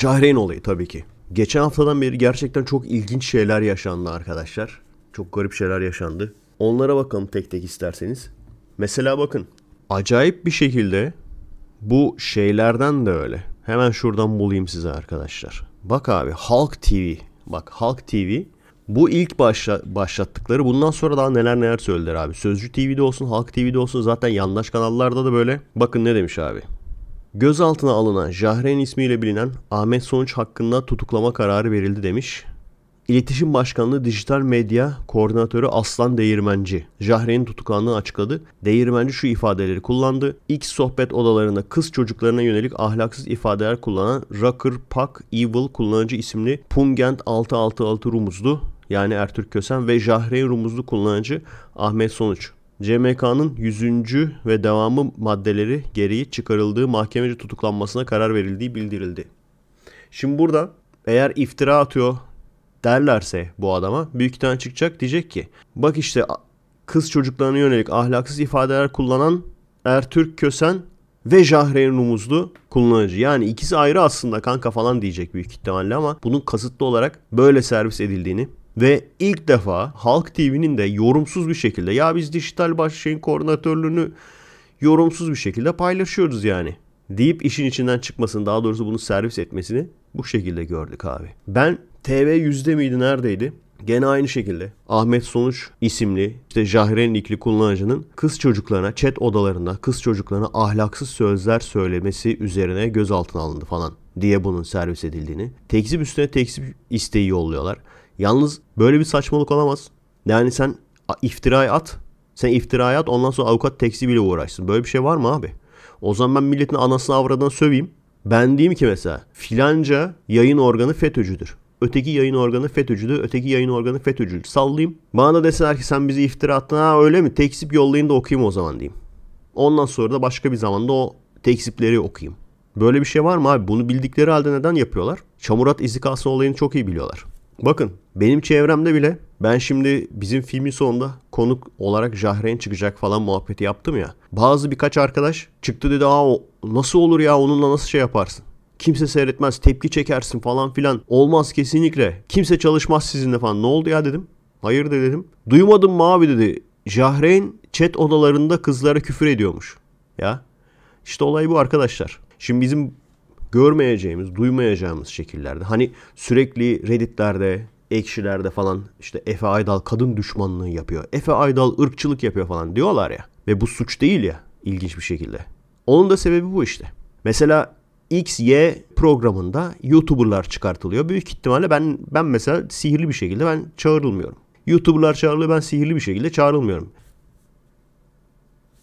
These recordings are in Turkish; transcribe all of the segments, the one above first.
Cahreyn olayı tabii ki. Geçen haftadan beri gerçekten çok ilginç şeyler yaşandı arkadaşlar. Çok garip şeyler yaşandı. Onlara bakalım tek tek isterseniz. Mesela bakın. Acayip bir şekilde bu şeylerden de öyle. Hemen şuradan bulayım size arkadaşlar. Bak abi Halk TV. Bak Halk TV bu ilk başla, başlattıkları bundan sonra daha neler neler söylediler abi. Sözcü TV'de olsun Halk TV'de olsun zaten yandaş kanallarda da böyle. Bakın ne demiş abi. Gözaltına alınan Jahren ismiyle bilinen Ahmet Sonuç hakkında tutuklama kararı verildi demiş. İletişim Başkanlığı Dijital Medya Koordinatörü Aslan Değirmenci, Jahre'nin tutuklandığını açıkladı. Değirmenci şu ifadeleri kullandı. İlk sohbet odalarında kız çocuklarına yönelik ahlaksız ifadeler kullanan Rucker Pak Evil kullanıcı isimli Pungent 666 Rumuzlu yani Ertürk Kösen ve Jahre'nin Rumuzlu kullanıcı Ahmet Sonuç CMK'nın 100. ve devamı maddeleri gereği çıkarıldığı mahkemece tutuklanmasına karar verildiği bildirildi. Şimdi burada eğer iftira atıyor derlerse bu adama büyük ihtimal çıkacak diyecek ki bak işte kız çocuklarına yönelik ahlaksız ifadeler kullanan Ertürk Kösen ve Jahreyn Rumuzlu kullanıcı. Yani ikisi ayrı aslında kanka falan diyecek büyük ihtimalle ama bunun kasıtlı olarak böyle servis edildiğini ve ilk defa Halk TV'nin de yorumsuz bir şekilde ya biz dijital başlayın koordinatörlüğünü yorumsuz bir şekilde paylaşıyoruz yani deyip işin içinden çıkmasını daha doğrusu bunu servis etmesini bu şekilde gördük abi. Ben TV yüzde miydi neredeydi? Gene aynı şekilde Ahmet Sonuç isimli işte Jahrenlikli kullanıcının kız çocuklarına chat odalarında kız çocuklarına ahlaksız sözler söylemesi üzerine gözaltına alındı falan diye bunun servis edildiğini. Tekzip üstüne tekzip isteği yolluyorlar. Yalnız böyle bir saçmalık olamaz. Yani sen iftiraya at. Sen iftiraya at ondan sonra avukat bile uğraşsın. Böyle bir şey var mı abi? O zaman ben milletin anasını avradan söveyim. Ben diyeyim ki mesela filanca yayın organı FETÖ'cüdür. Öteki yayın organı FETÖ'cüdür. Öteki yayın organı FETÖ'cüdür. Sallayayım. Bana da deseler ki sen bizi iftira attın. Ha öyle mi? Tekzip yollayın da okuyayım o zaman diyeyim. Ondan sonra da başka bir zamanda o tekzipleri okuyayım. Böyle bir şey var mı abi? Bunu bildikleri halde neden yapıyorlar? Çamurat izi kalsın olayını çok iyi biliyorlar. Bakın benim çevremde bile ben şimdi bizim filmin sonunda konuk olarak Jahren çıkacak falan muhabbeti yaptım ya. Bazı birkaç arkadaş çıktı dedi aa nasıl olur ya onunla nasıl şey yaparsın? Kimse seyretmez tepki çekersin falan filan olmaz kesinlikle. Kimse çalışmaz sizinle falan ne oldu ya dedim. Hayır dedim. duymadım mı abi dedi. Jahren chat odalarında kızlara küfür ediyormuş. Ya işte olay bu arkadaşlar. Şimdi bizim görmeyeceğimiz, duymayacağımız şekillerde. Hani sürekli Reddit'lerde, ekşilerde falan işte Efe Aydal kadın düşmanlığı yapıyor. Efe Aydal ırkçılık yapıyor falan diyorlar ya. Ve bu suç değil ya ilginç bir şekilde. Onun da sebebi bu işte. Mesela XY programında YouTuber'lar çıkartılıyor. Büyük ihtimalle ben ben mesela sihirli bir şekilde ben çağrılmıyorum. YouTuber'lar çağrılıyor ben sihirli bir şekilde çağrılmıyorum.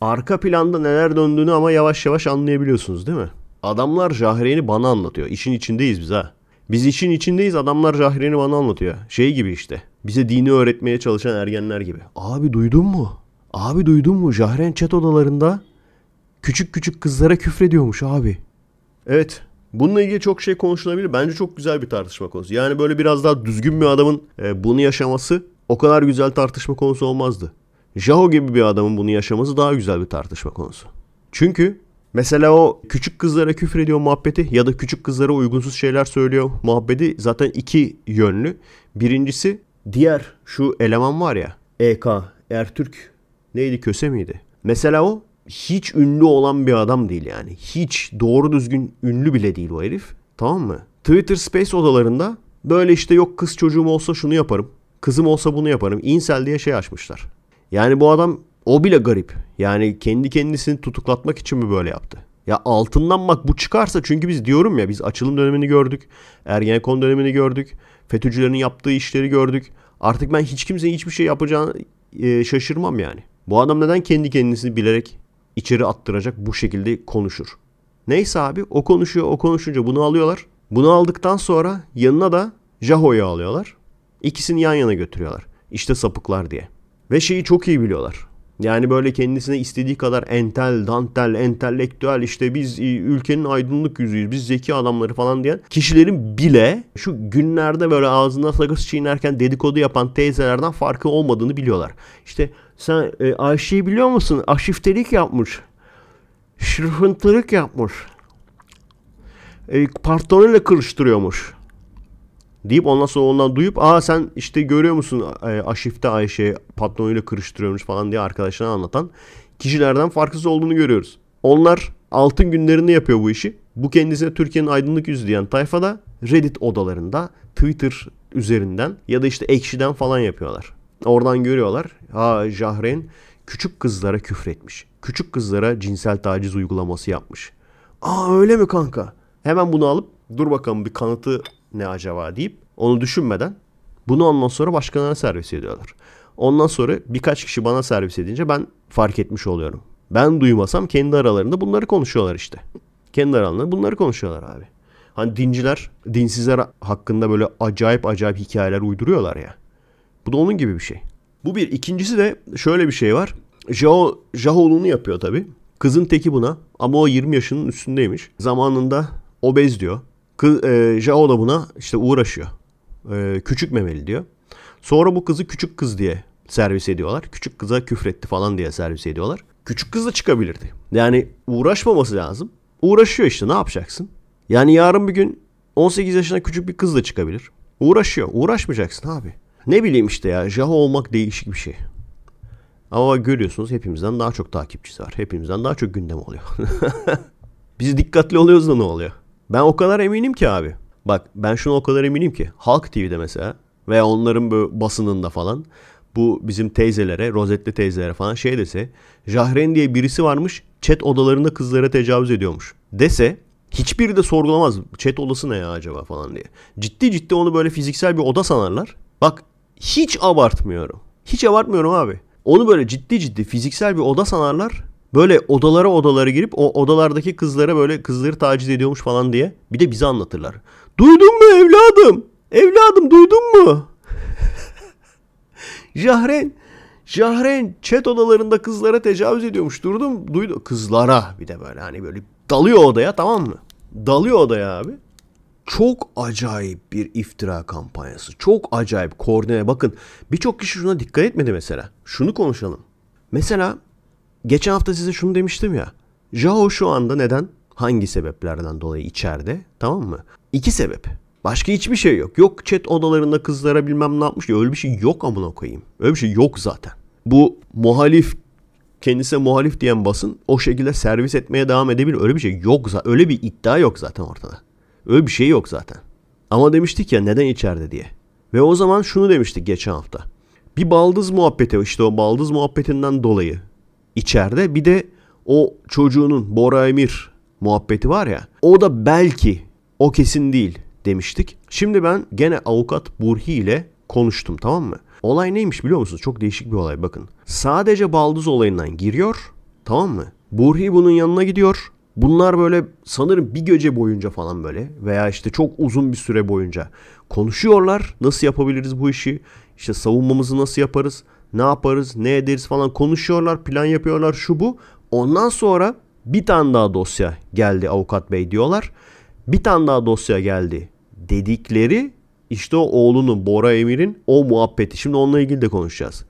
Arka planda neler döndüğünü ama yavaş yavaş anlayabiliyorsunuz değil mi? Adamlar Jahreyn'i bana anlatıyor. İşin içindeyiz biz ha. Biz işin içindeyiz adamlar Jahreyn'i bana anlatıyor. Şey gibi işte. Bize dini öğretmeye çalışan ergenler gibi. Abi duydun mu? Abi duydun mu? Jahren chat odalarında küçük küçük kızlara küfrediyormuş abi. Evet. Bununla ilgili çok şey konuşulabilir. Bence çok güzel bir tartışma konusu. Yani böyle biraz daha düzgün bir adamın e, bunu yaşaması o kadar güzel tartışma konusu olmazdı. Jaho gibi bir adamın bunu yaşaması daha güzel bir tartışma konusu. Çünkü Mesela o küçük kızlara küfür ediyor muhabbeti ya da küçük kızlara uygunsuz şeyler söylüyor muhabbeti zaten iki yönlü. Birincisi diğer şu eleman var ya EK Ertürk neydi köse miydi? Mesela o hiç ünlü olan bir adam değil yani. Hiç doğru düzgün ünlü bile değil o herif. Tamam mı? Twitter Space odalarında böyle işte yok kız çocuğum olsa şunu yaparım. Kızım olsa bunu yaparım. İnsel diye şey açmışlar. Yani bu adam o bile garip. Yani kendi kendisini tutuklatmak için mi böyle yaptı? Ya altından bak bu çıkarsa çünkü biz diyorum ya biz açılım dönemini gördük. Ergenekon dönemini gördük. FETÖ'cülerin yaptığı işleri gördük. Artık ben hiç kimsenin hiçbir şey yapacağını e, şaşırmam yani. Bu adam neden kendi kendisini bilerek içeri attıracak bu şekilde konuşur? Neyse abi o konuşuyor o konuşunca bunu alıyorlar. Bunu aldıktan sonra yanına da Jaho'yu alıyorlar. İkisini yan yana götürüyorlar. İşte sapıklar diye. Ve şeyi çok iyi biliyorlar. Yani böyle kendisine istediği kadar entel, dantel, entelektüel işte biz e, ülkenin aydınlık yüzüyüz, biz zeki adamları falan diyen kişilerin bile şu günlerde böyle ağzına sakız çiğnerken dedikodu yapan teyzelerden farkı olmadığını biliyorlar. İşte sen e, Ayşe'yi biliyor musun? Aşiftelik yapmış. Şırfıntılık yapmış. E, partonuyla kırıştırıyormuş deyip ondan sonra ondan duyup aa sen işte görüyor musun e, Aşif'te Ayşe patronuyla kırıştırıyormuş falan diye arkadaşına anlatan kişilerden farksız olduğunu görüyoruz. Onlar altın günlerinde yapıyor bu işi. Bu kendisine Türkiye'nin aydınlık yüzü diyen tayfada Reddit odalarında, Twitter üzerinden ya da işte Ekşi'den falan yapıyorlar. Oradan görüyorlar. Ha Jahren küçük kızlara küfretmiş. Küçük kızlara cinsel taciz uygulaması yapmış. Aa öyle mi kanka? Hemen bunu alıp dur bakalım bir kanıtı ne acaba deyip onu düşünmeden bunu ondan sonra başkalarına servis ediyorlar. Ondan sonra birkaç kişi bana servis edince ben fark etmiş oluyorum. Ben duymasam kendi aralarında bunları konuşuyorlar işte. Kendi aralarında bunları konuşuyorlar abi. Hani dinciler, dinsizler hakkında böyle acayip acayip hikayeler uyduruyorlar ya. Bu da onun gibi bir şey. Bu bir. İkincisi de şöyle bir şey var. Jao, Jaholunu yapıyor tabii. Kızın teki buna ama o 20 yaşının üstündeymiş. Zamanında obez diyor. Kız, e, Jao da buna işte uğraşıyor. E, küçük memeli diyor. Sonra bu kızı küçük kız diye servis ediyorlar. Küçük kıza küfretti falan diye servis ediyorlar. Küçük kız da çıkabilirdi. Yani uğraşmaması lazım. Uğraşıyor işte ne yapacaksın? Yani yarın bir gün 18 yaşına küçük bir kız da çıkabilir. Uğraşıyor. Uğraşmayacaksın abi. Ne bileyim işte ya. Jaho olmak değişik bir şey. Ama görüyorsunuz hepimizden daha çok takipçisi var. Hepimizden daha çok gündem oluyor. Biz dikkatli oluyoruz da ne oluyor? Ben o kadar eminim ki abi. Bak ben şunu o kadar eminim ki. Halk TV'de mesela veya onların böyle basınında falan bu bizim teyzelere, rozetli teyzelere falan şey dese Jahren diye birisi varmış chat odalarında kızlara tecavüz ediyormuş dese hiçbiri de sorgulamaz. Chat odası ne ya acaba falan diye. Ciddi ciddi onu böyle fiziksel bir oda sanarlar. Bak hiç abartmıyorum. Hiç abartmıyorum abi. Onu böyle ciddi ciddi fiziksel bir oda sanarlar Böyle odalara odalara girip o odalardaki kızlara böyle kızları taciz ediyormuş falan diye. Bir de bize anlatırlar. Duydun mu evladım? Evladım duydun mu? Jahren Jahren chat odalarında kızlara tecavüz ediyormuş. Durdum duydum. Kızlara bir de böyle hani böyle dalıyor odaya tamam mı? Dalıyor odaya abi. Çok acayip bir iftira kampanyası. Çok acayip koordine. Bakın birçok kişi şuna dikkat etmedi mesela. Şunu konuşalım. Mesela geçen hafta size şunu demiştim ya. Jao şu anda neden? Hangi sebeplerden dolayı içeride? Tamam mı? İki sebep. Başka hiçbir şey yok. Yok chat odalarında kızlara bilmem ne yapmış. Öyle bir şey yok amına koyayım. Öyle bir şey yok zaten. Bu muhalif kendisine muhalif diyen basın o şekilde servis etmeye devam edebilir. Öyle bir şey yok zaten. Öyle bir iddia yok zaten ortada. Öyle bir şey yok zaten. Ama demiştik ya neden içeride diye. Ve o zaman şunu demiştik geçen hafta. Bir baldız muhabbeti işte o baldız muhabbetinden dolayı içeride. Bir de o çocuğunun Bora Emir muhabbeti var ya. O da belki o kesin değil demiştik. Şimdi ben gene avukat Burhi ile konuştum tamam mı? Olay neymiş biliyor musunuz? Çok değişik bir olay bakın. Sadece baldız olayından giriyor tamam mı? Burhi bunun yanına gidiyor. Bunlar böyle sanırım bir gece boyunca falan böyle veya işte çok uzun bir süre boyunca konuşuyorlar. Nasıl yapabiliriz bu işi? İşte savunmamızı nasıl yaparız? ne yaparız ne ederiz falan konuşuyorlar plan yapıyorlar şu bu. Ondan sonra bir tane daha dosya geldi avukat bey diyorlar. Bir tane daha dosya geldi dedikleri işte o oğlunun Bora Emir'in o muhabbeti. Şimdi onunla ilgili de konuşacağız.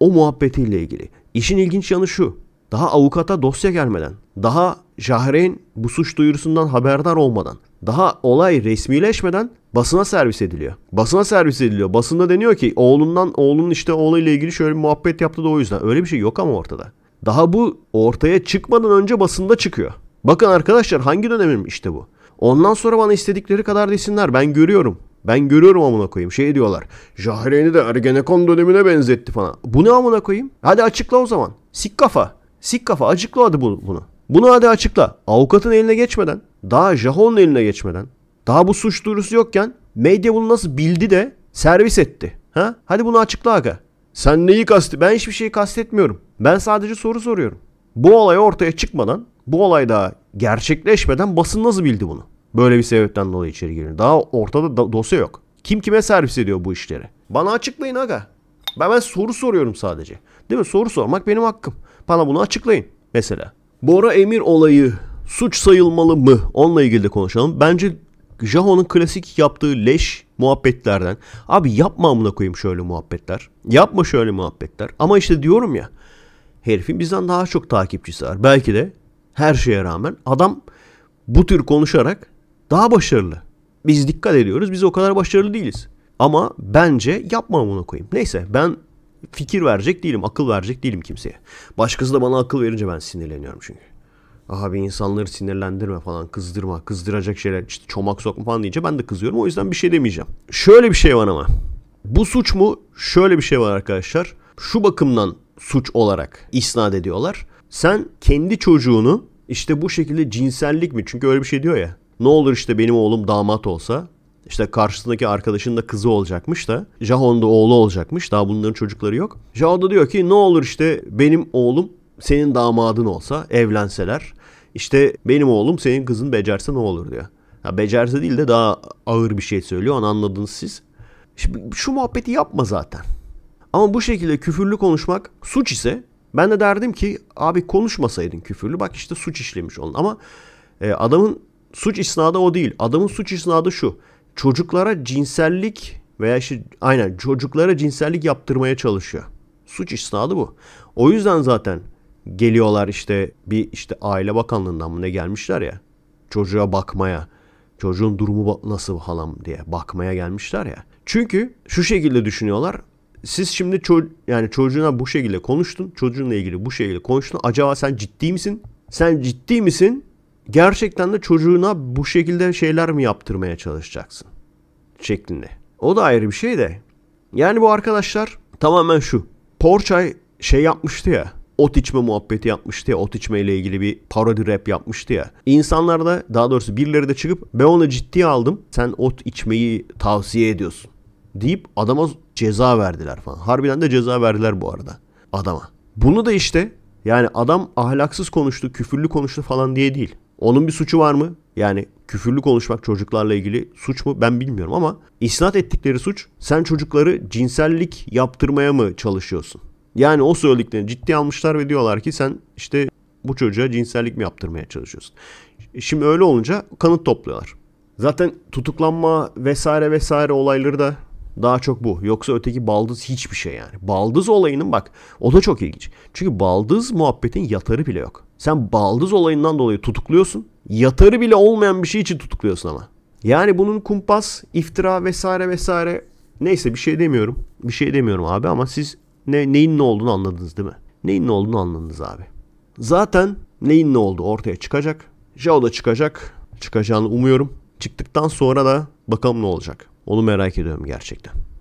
O muhabbetiyle ilgili. İşin ilginç yanı şu. Daha avukata dosya gelmeden, daha Jahreyn bu suç duyurusundan haberdar olmadan, daha olay resmileşmeden basına servis ediliyor. Basına servis ediliyor. Basında deniyor ki oğlundan oğlunun işte oğluyla ilgili şöyle bir muhabbet yaptı da o yüzden. Öyle bir şey yok ama ortada. Daha bu ortaya çıkmadan önce basında çıkıyor. Bakın arkadaşlar hangi dönemim işte bu. Ondan sonra bana istedikleri kadar desinler. Ben görüyorum. Ben görüyorum amına koyayım. Şey diyorlar. Jahreyn'i de Ergenekon dönemine benzetti falan. Bu ne amına koyayım? Hadi açıkla o zaman. Sik kafa. Sik kafa. Açıkla hadi bunu. Bunu hadi açıkla. Avukatın eline geçmeden. Daha Jahon'un eline geçmeden. Daha bu suç duyurusu yokken medya bunu nasıl bildi de servis etti. Ha? Hadi bunu açıkla aga. Sen neyi kast? Ben hiçbir şeyi kastetmiyorum. Ben sadece soru soruyorum. Bu olay ortaya çıkmadan, bu olay daha gerçekleşmeden basın nasıl bildi bunu? Böyle bir sebepten dolayı içeri girin. Daha ortada da dosya yok. Kim kime servis ediyor bu işleri? Bana açıklayın aga. Ben, ben soru soruyorum sadece. Değil mi? Soru sormak benim hakkım. Bana bunu açıklayın mesela. Bora Emir olayı suç sayılmalı mı? Onunla ilgili de konuşalım. Bence Jaho'nun klasik yaptığı leş muhabbetlerden. Abi yapma amına koyayım şöyle muhabbetler. Yapma şöyle muhabbetler. Ama işte diyorum ya. Herifin bizden daha çok takipçisi var. Belki de her şeye rağmen adam bu tür konuşarak daha başarılı. Biz dikkat ediyoruz. Biz o kadar başarılı değiliz. Ama bence yapma amına koyayım. Neyse ben fikir verecek değilim. Akıl verecek değilim kimseye. Başkası da bana akıl verince ben sinirleniyorum çünkü bir insanları sinirlendirme falan kızdırma kızdıracak şeyler işte çomak sokma falan deyince ben de kızıyorum o yüzden bir şey demeyeceğim. Şöyle bir şey var ama bu suç mu? Şöyle bir şey var arkadaşlar şu bakımdan suç olarak isnat ediyorlar. Sen kendi çocuğunu işte bu şekilde cinsellik mi? Çünkü öyle bir şey diyor ya. Ne olur işte benim oğlum damat olsa işte karşısındaki arkadaşının da kızı olacakmış da da oğlu olacakmış. Daha bunların çocukları yok. Jahon da diyor ki ne olur işte benim oğlum senin damadın olsa evlenseler işte benim oğlum senin kızın becerse ne olur diyor. Ya becerse değil de daha ağır bir şey söylüyor onu anladınız siz. Şimdi şu muhabbeti yapma zaten. Ama bu şekilde küfürlü konuşmak suç ise ben de derdim ki abi konuşmasaydın küfürlü bak işte suç işlemiş oldun. Ama e, adamın suç isnadı o değil. Adamın suç isnadı şu. Çocuklara cinsellik veya işte aynen çocuklara cinsellik yaptırmaya çalışıyor. Suç isnadı bu. O yüzden zaten geliyorlar işte bir işte aile bakanlığından mı ne gelmişler ya. Çocuğa bakmaya. Çocuğun durumu nasıl halam diye bakmaya gelmişler ya. Çünkü şu şekilde düşünüyorlar. Siz şimdi ço- yani çocuğuna bu şekilde konuştun. Çocuğunla ilgili bu şekilde konuştun. Acaba sen ciddi misin? Sen ciddi misin? Gerçekten de çocuğuna bu şekilde şeyler mi yaptırmaya çalışacaksın? Şeklinde. O da ayrı bir şey de. Yani bu arkadaşlar tamamen şu. Porçay şey yapmıştı ya ot içme muhabbeti yapmıştı ya. Ot içme ile ilgili bir parodi rap yapmıştı ya. İnsanlar da daha doğrusu birileri de çıkıp ben onu ciddiye aldım. Sen ot içmeyi tavsiye ediyorsun deyip adama ceza verdiler falan. Harbiden de ceza verdiler bu arada adama. Bunu da işte yani adam ahlaksız konuştu, küfürlü konuştu falan diye değil. Onun bir suçu var mı? Yani küfürlü konuşmak çocuklarla ilgili suç mu ben bilmiyorum ama isnat ettikleri suç sen çocukları cinsellik yaptırmaya mı çalışıyorsun? Yani o söylediklerini ciddi almışlar ve diyorlar ki sen işte bu çocuğa cinsellik mi yaptırmaya çalışıyorsun? Şimdi öyle olunca kanıt topluyorlar. Zaten tutuklanma vesaire vesaire olayları da daha çok bu. Yoksa öteki baldız hiçbir şey yani. Baldız olayının bak o da çok ilginç. Çünkü baldız muhabbetin yatarı bile yok. Sen baldız olayından dolayı tutukluyorsun. Yatarı bile olmayan bir şey için tutukluyorsun ama. Yani bunun kumpas, iftira vesaire vesaire neyse bir şey demiyorum. Bir şey demiyorum abi ama siz ne, neyin ne olduğunu anladınız değil mi? Neyin ne olduğunu anladınız abi. Zaten neyin ne olduğu ortaya çıkacak. Jao da çıkacak. Çıkacağını umuyorum. Çıktıktan sonra da bakalım ne olacak. Onu merak ediyorum gerçekten.